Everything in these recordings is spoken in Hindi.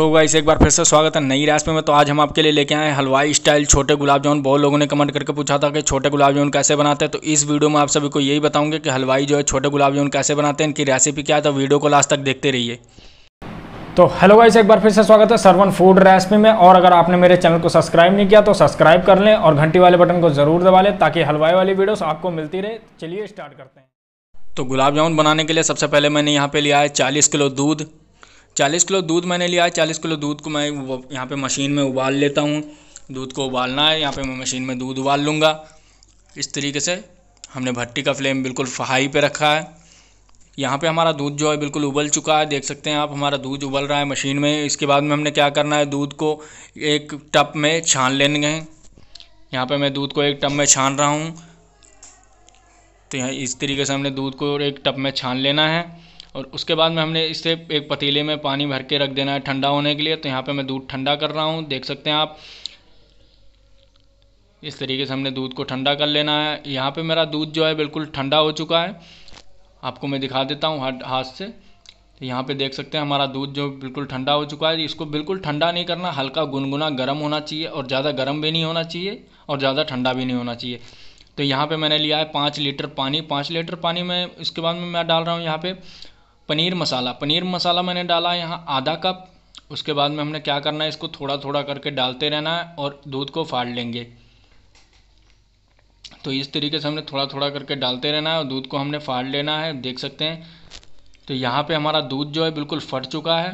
तो गाइस एक बार फिर से स्वागत है नई रेसिपी में तो आज हम आपके लिए लेके आए हलवाई स्टाइल छोटे गुलाब जामुन बहुत लोगों ने कमेंट करके पूछा था कि छोटे गुलाब जामुन कैसे बनाते हैं तो इस वीडियो में आप सभी को यही बताऊंगे कि हलवाई जो है छोटे गुलाब जामुन कैसे बनाते हैं इनकी रेसिपी क्या है तो वीडियो को लास्ट तक देखते रहिए तो हेलो गाइस एक बार फिर से स्वागत है सरवन फूड रेसिपी में और अगर आपने मेरे चैनल को सब्सक्राइब नहीं किया तो सब्सक्राइब कर लें और घंटी वाले बटन को जरूर दबा लें ताकि हलवाई वाली वीडियोस आपको मिलती रहे चलिए स्टार्ट करते हैं तो गुलाब जामुन बनाने के लिए सबसे पहले मैंने यहाँ पे लिया है चालीस किलो दूध 40 किलो दूध मैंने लिया है 40 किलो दूध को मैं यहाँ पे मशीन में उबाल लेता हूँ दूध को उबालना है यहाँ पे मैं मशीन में दूध उबाल लूँगा इस तरीके से हमने भट्टी का फ्लेम बिल्कुल फहाई पे रखा है यहाँ पे हमारा दूध जो है बिल्कुल उबल चुका है देख सकते हैं आप हमारा दूध उबल रहा है मशीन में इसके बाद में हमने क्या करना है दूध को एक टप में छान लेने गए यहाँ पर मैं दूध को एक टप में छान रहा हूँ तो यहाँ इस तरीके से हमने दूध को एक टप में छान लेना है और उसके बाद में हमने इसे एक पतीले में पानी भर के रख देना है ठंडा होने के लिए तो यहाँ पे मैं दूध ठंडा कर रहा हूँ देख सकते हैं आप इस तरीके से हमने दूध को ठंडा कर लेना है यहाँ पे मेरा दूध जो है बिल्कुल ठंडा हो चुका है आपको मैं दिखा देता हूँ हाथ से तो यहाँ पे देख सकते हैं हमारा दूध जो बिल्कुल ठंडा हो चुका है इसको बिल्कुल ठंडा नहीं करना हल्का गुनगुना गर्म होना चाहिए और ज़्यादा गर्म भी नहीं होना चाहिए और ज़्यादा ठंडा भी नहीं होना चाहिए तो यहाँ पे मैंने लिया है पाँच लीटर पानी पाँच लीटर पानी मैं इसके बाद में मैं डाल रहा हूँ यहाँ पे पनीर मसाला पनीर मसाला मैंने डाला यहाँ आधा कप उसके बाद में हमने क्या करना है इसको थोड़ा थोड़ा करके डालते रहना है और दूध को फाड़ लेंगे तो इस तरीके से हमने थोड़ा थोड़ा करके डालते रहना है और दूध को हमने फाड़ लेना है देख सकते हैं तो यहाँ पे हमारा दूध जो है बिल्कुल फट चुका है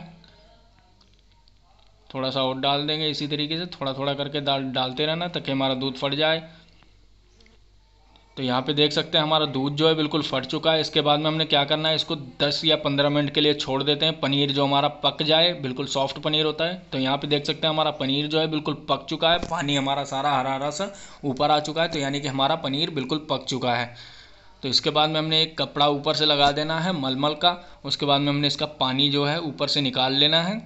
थोड़ा सा और डाल देंगे इसी तरीके से थोड़ा थोड़ा करके डाल डालते रहना ताकि हमारा दूध फट जाए तो यहाँ पे देख सकते हैं हमारा दूध जो है बिल्कुल फट चुका है इसके बाद में हमने क्या करना है इसको 10 या 15 मिनट के लिए छोड़ देते हैं पनीर जो हमारा पक जाए बिल्कुल सॉफ्ट पनीर होता है तो यहाँ पे देख सकते हैं हमारा पनीर जो है बिल्कुल पक चुका है पानी हमारा सारा हरा हरा सा ऊपर आ चुका है तो यानी कि हमारा पनीर बिल्कुल पक चुका है तो इसके बाद में हमने एक कपड़ा ऊपर से लगा देना है मलमल का उसके बाद में हमने इसका पानी जो है ऊपर से निकाल लेना है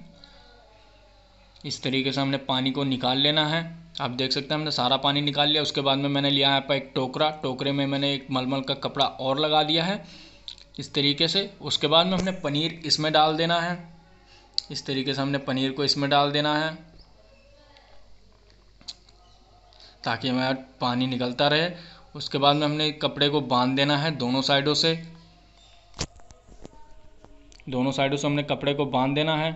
इस तरीके से हमने पानी को निकाल लेना है आप देख सकते हैं हमने सारा पानी निकाल लिया उसके बाद में मैंने लिया यहाँ पर एक टोकरा टोकरे में मैंने एक मलमल का कपड़ा और लगा दिया है इस तरीके से उसके बाद में हमने पनीर इसमें डाल देना है इस तरीके से हमने पनीर को इसमें डाल देना है ताकि हमारा पानी निकलता रहे उसके बाद में हमने कपड़े को बांध देना है दोनों साइडों से दोनों साइडों से हमने कपड़े को बांध देना है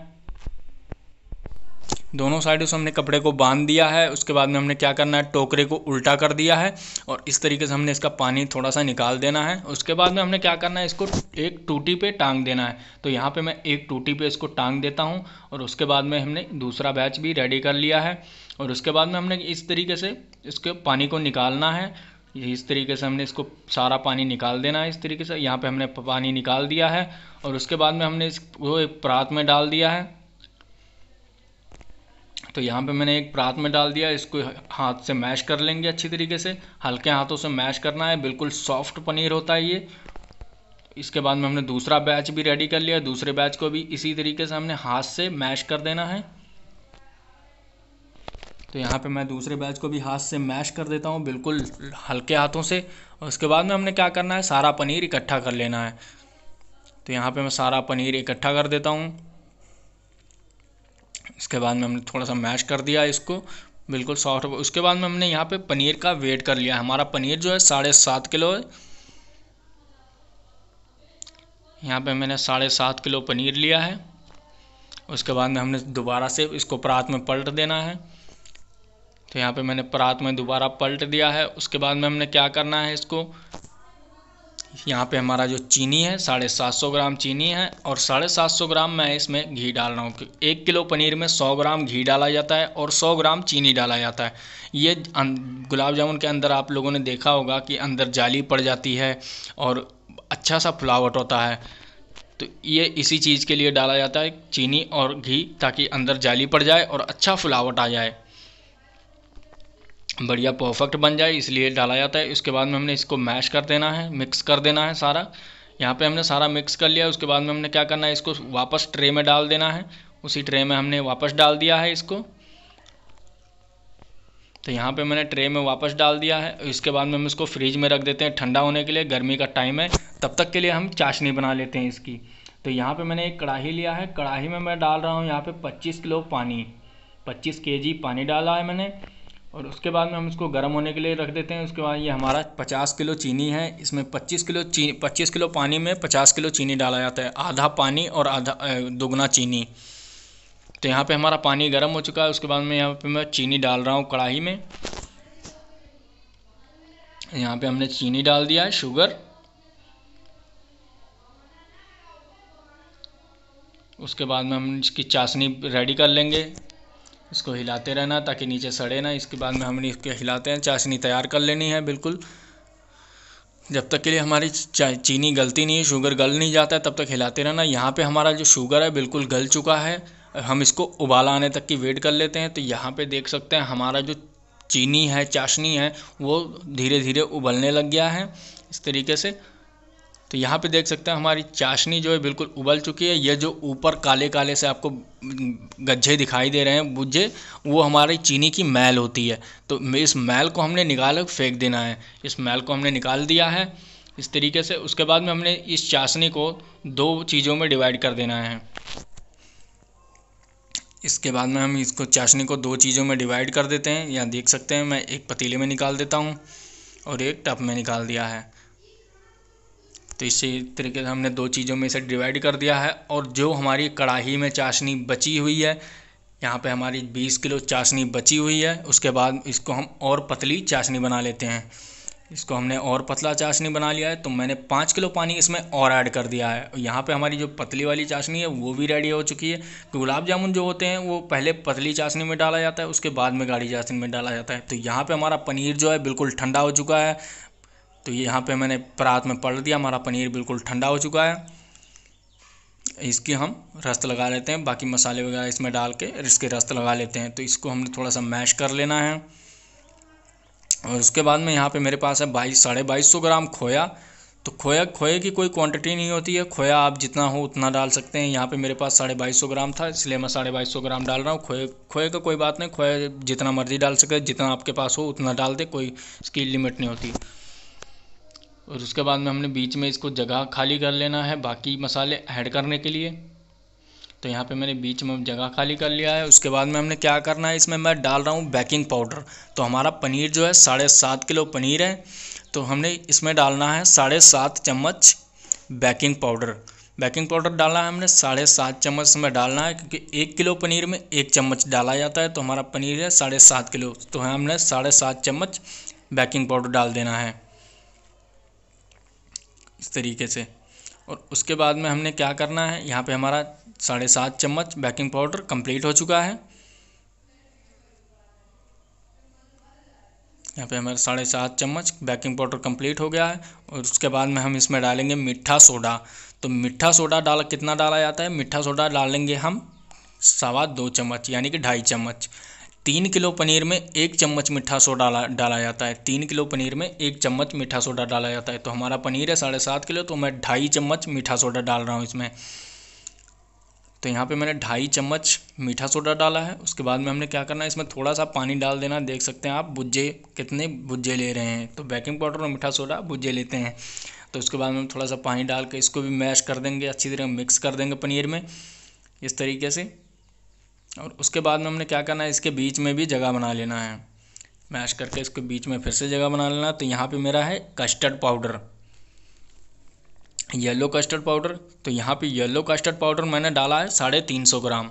दोनों साइड से हमने कपड़े को बांध दिया है उसके बाद में हमने क्या करना है टोकरे को उल्टा कर दिया है और इस तरीके से हमने इसका पानी थोड़ा सा निकाल देना है उसके बाद में हमने क्या करना है इसको एक टूटी पे टांग देना है तो यहाँ पे मैं एक टूटी पे इसको टांग देता हूँ और उसके बाद में हमने दूसरा बैच भी रेडी कर लिया है और उसके बाद में हमने इस तरीके से इसके पानी को निकालना है इस तरीके से हमने इसको सारा पानी निकाल देना है इस तरीके से यहाँ पे हमने पानी निकाल दिया है और उसके बाद में हमने इसको एक परात में डाल दिया है तो यहाँ पे मैंने एक प्रात में डाल दिया इसको हाथ से मैश कर लेंगे अच्छी तरीके से हल्के हाथों से मैश करना है बिल्कुल सॉफ्ट पनीर होता है ये इसके बाद में हमने दूसरा बैच भी रेडी कर लिया दूसरे बैच को भी इसी तरीके से हमने हाथ से मैश कर देना है तो यहाँ पे मैं दूसरे बैच को भी हाथ से मैश कर देता हूँ बिल्कुल हल्के हाथों से और उसके बाद में हमने क्या करना है सारा पनीर इकट्ठा कर लेना है तो यहाँ पे मैं सारा पनीर इकट्ठा कर देता हूँ उसके बाद में हमने थोड़ा सा मैश कर दिया इसको बिल्कुल सॉफ्ट उसके बाद में हमने यहाँ पे पनीर का वेट कर लिया हमारा पनीर जो है साढ़े सात किलो है यहाँ पे मैंने साढ़े सात किलो पनीर लिया है उसके बाद में हमने दोबारा से इसको परात में पलट देना है तो यहाँ पे मैंने परात में दोबारा पलट दिया है उसके बाद में हमने क्या करना है इसको यहाँ पे हमारा जो चीनी है साढ़े सात सौ ग्राम चीनी है और साढ़े सात सौ ग्राम मैं इसमें घी डाल रहा हूँ एक किलो पनीर में सौ ग्राम घी डाला जाता है और सौ ग्राम चीनी डाला जाता है ये अं-, गुलाब जामुन के अंदर आप लोगों ने देखा होगा कि अंदर जाली पड़ जाती है और अच्छा सा फुलावट होता है तो ये इसी चीज़ के लिए डाला जाता है चीनी और घी ताकि अंदर जाली पड़ जाए और अच्छा फुलावट आ जाए बढ़िया परफेक्ट बन जाए इसलिए डाला जाता है इसके बाद में हमने इसको मैश कर देना है मिक्स कर देना है सारा यहाँ पे हमने सारा मिक्स कर लिया उसके बाद में हमने क्या करना है इसको वापस ट्रे में डाल देना है उसी ट्रे में हमने वापस डाल दिया है इसको तो यहाँ पे मैंने ट्रे में वापस डाल दिया है इसके बाद में हम इसको फ्रीज में रख देते हैं ठंडा होने के लिए गर्मी का टाइम है तब तक के लिए हम चाशनी बना लेते हैं इसकी तो यहाँ पे मैंने एक कढ़ाही लिया है कढ़ाई में मैं डाल रहा हूँ यहाँ पे 25 किलो पानी 25 केजी पानी डाला है मैंने और उसके बाद में हम इसको गर्म होने के लिए रख देते हैं उसके बाद ये हमारा 50 किलो चीनी है इसमें 25 किलो चीनी 25 किलो पानी में 50 किलो चीनी डाला जाता है आधा पानी और आधा दोगुना चीनी तो यहाँ पे हमारा पानी गर्म हो चुका है उसके बाद में यहाँ पे मैं चीनी डाल रहा हूँ कढ़ाई में यहाँ पे हमने चीनी डाल दिया है शुगर उसके बाद में हम इसकी चाशनी रेडी कर लेंगे इसको हिलाते रहना ताकि नीचे सड़े ना इसके बाद में हमने इसके हिलाते हैं चाशनी तैयार कर लेनी है बिल्कुल जब तक के लिए हमारी चीनी गलती नहीं है शुगर गल नहीं जाता है तब तक हिलाते रहना यहाँ पे हमारा जो शुगर है बिल्कुल गल चुका है हम इसको उबाल आने तक की वेट कर लेते हैं तो यहाँ पे देख सकते हैं हमारा जो चीनी है चाशनी है वो धीरे धीरे उबलने लग गया है इस तरीके से तो यहाँ पे देख सकते हैं हमारी चाशनी जो है बिल्कुल उबल चुकी है ये जो ऊपर काले काले से आपको गज्जे दिखाई दे रहे हैं बुझे वो हमारी चीनी की मैल होती है तो इस मैल को हमने निकाल फेंक देना है इस मैल को हमने निकाल दिया है इस तरीके से उसके बाद में हमने इस चाशनी को दो चीज़ों में डिवाइड कर देना है इसके बाद में हम इसको चाशनी को दो चीज़ों में डिवाइड कर देते हैं यहाँ देख सकते हैं मैं एक पतीले में निकाल देता हूँ और एक टप में निकाल दिया है तो इसी तरीके से हमने दो चीज़ों में इसे डिवाइड कर दिया है और जो हमारी कढ़ाही में चाशनी बची हुई है यहाँ पे हमारी 20 किलो चाशनी बची हुई है उसके बाद इसको हम और पतली चाशनी बना लेते हैं इसको हमने और पतला चाशनी बना लिया है तो मैंने पाँच किलो पानी इसमें और ऐड कर दिया है यहाँ पे हमारी जो पतली वाली चाशनी है वो भी रेडी हो चुकी है तो गुलाब जामुन जो होते हैं वो पहले पतली चाशनी में डाला जाता है उसके बाद में गाढ़ी चाशनी में डाला जाता है तो यहाँ पे हमारा पनीर जो है बिल्कुल ठंडा हो चुका है तो यहाँ पे मैंने परात में पलट दिया हमारा पनीर बिल्कुल ठंडा हो चुका है इसकी हम रस्त लगा लेते हैं बाकी मसाले वगैरह इसमें डाल के इसके रस्त लगा लेते हैं तो इसको हमने थोड़ा सा मैश कर लेना है और उसके बाद में यहाँ पे मेरे पास है बाईस साढ़े बाईस सौ ग्राम खोया तो खोया खोए की कोई क्वांटिटी नहीं होती है खोया आप जितना हो उतना डाल सकते हैं यहाँ पे मेरे पास साढ़े बाईस सौ ग्राम था इसलिए मैं साढ़े बाईस सौ ग्राम डाल रहा हूँ खोए खोए का कोई बात नहीं खोया जितना मर्ज़ी डाल सके जितना आपके पास हो उतना डाल दे कोई इसकी लिमिट नहीं होती और उसके बाद में हमने बीच में इसको जगह खाली कर लेना है बाकी मसाले ऐड करने के लिए तो यहाँ पे मैंने बीच में जगह खाली कर लिया है उसके बाद में हमने क्या करना है इसमें मैं डाल रहा हूँ बेकिंग पाउडर तो हमारा पनीर जो है साढ़े सात किलो पनीर है तो हमने इसमें डालना है साढ़े सात चम्मच बेकिंग पाउडर बेकिंग पाउडर डालना है हमने साढ़े सात चम्मच में डालना है क्योंकि एक किलो पनीर में एक चम्मच डाला जाता है तो हमारा पनीर है साढ़े सात किलो तो हमने साढ़े सात चम्मच बेकिंग पाउडर डाल देना है इस तरीके से और उसके बाद में हमने क्या करना है यहाँ पे हमारा साढ़े सात चम्मच बेकिंग पाउडर कंप्लीट हो चुका है यहाँ पे हमारा साढ़े सात चम्मच बेकिंग पाउडर कंप्लीट हो गया है और उसके बाद में हम इसमें डालेंगे मीठा सोडा तो मीठा सोडा डाल कितना डाला जाता है मीठा सोडा डालेंगे हम सवा दो चम्मच यानी कि ढाई चम्मच तीन किलो पनीर में एक चम्मच मीठा सोडा डाला डाला जाता है तीन किलो पनीर में एक चम्मच मीठा सोडा डाला जाता है तो हमारा पनीर है साढ़े सात किलो तो मैं ढाई चम्मच मीठा सोडा डाल रहा हूँ इसमें तो यहाँ पे मैंने ढाई चम्मच मीठा सोडा डाला है उसके बाद में हमने क्या करना है इसमें थोड़ा सा पानी डाल देना देख सकते हैं आप बुज्जे कितने बुज्जे ले रहे हैं तो बेकिंग पाउडर और मीठा सोडा बुज्जे लेते हैं तो उसके बाद में थोड़ा सा पानी डाल के इसको भी मैश कर देंगे अच्छी तरह मिक्स कर देंगे पनीर में इस तरीके से और उसके बाद में हमने क्या करना है इसके बीच में भी जगह बना लेना है मैश करके इसके बीच में फिर से जगह बना लेना तो यहाँ पे मेरा है custard powder yellow custard powder तो यहाँ पे येलो कस्टर्ड पाउडर मैंने डाला है साढ़े तीन सौ ग्राम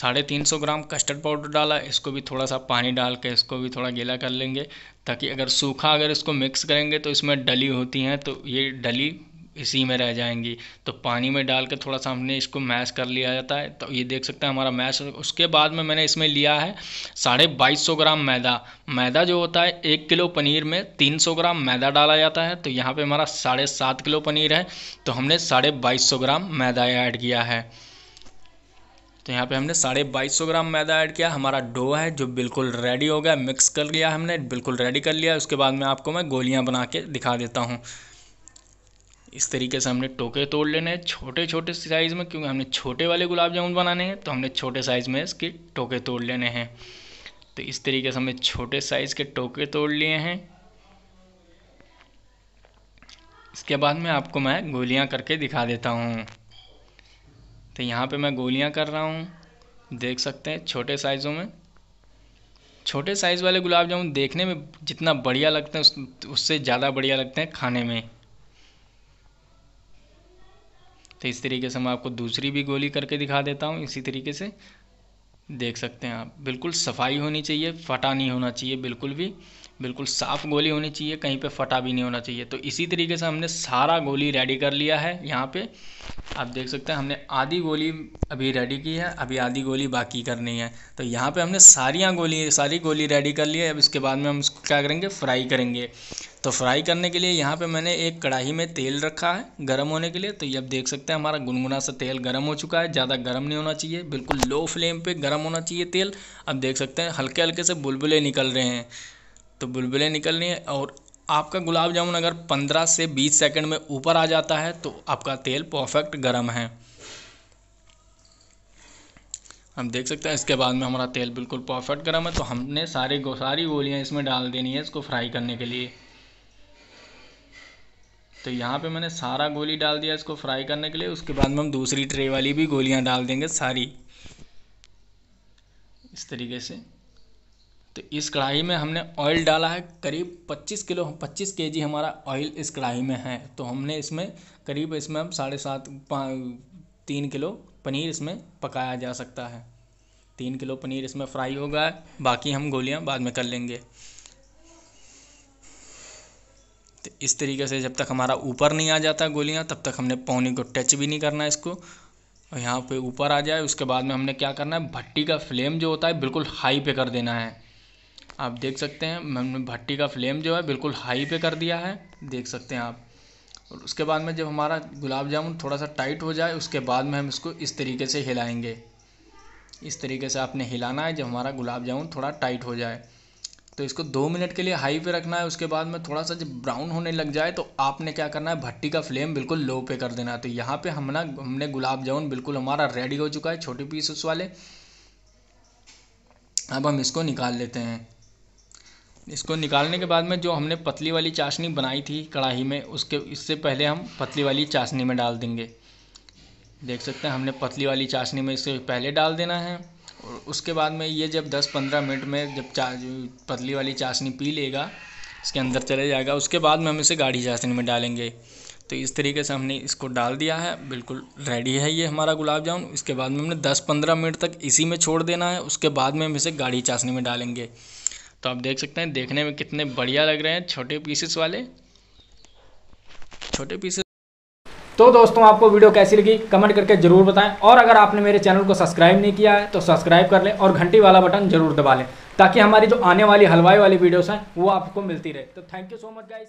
साढ़े तीन सौ ग्राम कस्टर्ड पाउडर डाला इसको भी थोड़ा सा पानी डाल के इसको भी थोड़ा गीला कर लेंगे ताकि अगर सूखा अगर इसको मिक्स करेंगे तो इसमें डली होती हैं तो ये डली इसी में रह जाएंगी तो पानी में डाल के थोड़ा सा हमने इसको मैश कर लिया जाता है तो ये देख सकते हैं हमारा मैश उसके बाद में मैंने इसमें लिया है साढ़े बाईस सौ ग्राम मैदा मैदा जो होता है एक किलो पनीर में तीन सौ ग्राम मैदा डाला जाता है तो यहाँ पे हमारा साढ़े सात किलो पनीर है तो हमने साढ़े बाईस सौ ग्राम मैदा ऐड किया है तो यहाँ पे हमने साढ़े बाईस सौ ग्राम मैदा ऐड किया हमारा डो है जो बिल्कुल रेडी हो गया मिक्स कर लिया हमने बिल्कुल रेडी कर लिया उसके बाद में आपको मैं गोलियाँ बना के दिखा देता हूँ इस तरीके से हमने टोके तोड़ लेने हैं छोटे छोटे साइज़ में क्योंकि हमने छोटे वाले गुलाब जामुन बनाने हैं तो हमने छोटे साइज़ में इसके टोके तोड़ लेने हैं तो इस तरीके से हमने छोटे साइज़ के टोके तोड़ लिए हैं इसके बाद में आपको मैं गोलियां करके दिखा देता हूँ तो यहाँ पे मैं गोलियां कर रहा हूँ देख सकते हैं छोटे साइज़ों में छोटे साइज़ वाले गुलाब जामुन देखने में जितना बढ़िया लगते हैं उस, उससे ज़्यादा बढ़िया लगते हैं खाने में तो इस तरीके से मैं आपको दूसरी भी गोली करके दिखा देता हूँ इसी तरीके से देख सकते हैं आप बिल्कुल सफाई होनी चाहिए फटा नहीं होना चाहिए बिल्कुल भी बिल्कुल साफ़ गोली होनी चाहिए कहीं पे फटा भी नहीं होना चाहिए तो इसी तरीके से हमने सारा गोली रेडी कर लिया है यहाँ पे आप देख सकते हैं हमने आधी गोली अभी रेडी की है अभी आधी गोली बाकी करनी है तो यहाँ पे हमने सारियाँ गोली सारी गोली रेडी कर ली है अब इसके बाद में हम उसको क्या करेंगे फ्राई करेंगे तो फ्राई करने के लिए यहाँ पर मैंने एक कढ़ाई में तेल रखा है गर्म होने के लिए तो ये अब देख सकते हैं हमारा गुनगुना सा तेल गर्म हो चुका है ज़्यादा गर्म नहीं होना चाहिए बिल्कुल लो फ्लेम पर गर्म होना चाहिए तेल अब देख सकते हैं हल्के हल्के से बुलबुलें निकल रहे हैं तो बुलबुलें निकल रही हैं और आपका गुलाब जामुन अगर 15 से 20 सेकंड में ऊपर आ जाता है तो आपका तेल परफेक्ट गर्म है हम देख सकते हैं इसके बाद में हमारा तेल बिल्कुल परफेक्ट गर्म है तो हमने सारे गो सारी गोलियाँ इसमें डाल देनी है इसको फ्राई करने के लिए तो यहाँ पे मैंने सारा गोली डाल दिया इसको फ्राई करने के लिए उसके बाद में हम दूसरी ट्रे वाली भी गोलियाँ डाल देंगे सारी इस तरीके से तो इस कढ़ाई में हमने ऑयल डाला है करीब 25 किलो 25 केजी हमारा ऑयल इस कढ़ाई में है तो हमने इसमें करीब इसमें हम साढ़े सात तीन किलो पनीर इसमें पकाया जा सकता है तीन किलो पनीर इसमें फ्राई होगा बाकी हम गोलियां बाद में कर लेंगे तो इस तरीके से जब तक हमारा ऊपर नहीं आ जाता गोलियां तब तक हमने पौनी को टच भी नहीं करना इसको और यहाँ पे ऊपर आ जाए उसके बाद में हमने क्या करना है भट्टी का फ्लेम जो होता है बिल्कुल हाई पे कर देना है आप देख सकते हैं मैंने भट्टी का फ्लेम जो है बिल्कुल हाई पे कर दिया है देख सकते हैं आप और उसके बाद में जब हमारा गुलाब जामुन थोड़ा सा टाइट हो जाए उसके बाद में हम इसको इस तरीके से हिलाएंगे इस तरीके से आपने हिलाना है जब हमारा गुलाब जामुन थोड़ा टाइट हो जाए तो इसको दो मिनट के लिए हाई पे रखना है उसके बाद में थोड़ा सा जब ब्राउन होने लग जाए तो आपने क्या करना है भट्टी का फ्लेम बिल्कुल लो पे कर देना है तो यहाँ पे ना हमने गुलाब जामुन बिल्कुल हमारा रेडी हो चुका है छोटे पीसेस वाले अब हम इसको निकाल लेते हैं इसको निकालने के बाद में जो हमने पतली वाली चाशनी बनाई थी कढ़ाई में उसके इससे पहले हम पतली वाली चाशनी में डाल देंगे देख सकते हैं हमने पतली वाली चाशनी में इससे पहले डाल देना है और उसके बाद में ये जब 10-15 मिनट में जब चा पतली वाली चाशनी पी लेगा इसके अंदर चले जाएगा उसके बाद में हम इसे गाढ़ी चाशनी में डालेंगे तो इस तरीके से हमने इसको डाल दिया है बिल्कुल रेडी है ये हमारा गुलाब जामुन इसके बाद में हमने 10-15 मिनट तक इसी में छोड़ देना है उसके बाद में हम इसे गाढ़ी चाशनी में डालेंगे तो आप देख सकते हैं देखने में कितने बढ़िया लग रहे हैं छोटे पीसेस वाले छोटे पीसेस तो दोस्तों आपको वीडियो कैसी लगी कमेंट करके जरूर बताएं और अगर आपने मेरे चैनल को सब्सक्राइब नहीं किया है तो सब्सक्राइब कर लें और घंटी वाला बटन जरूर दबा लें ताकि हमारी जो आने वाली हलवाई वाली वीडियोस हैं वो आपको मिलती रहे तो thank you so much guys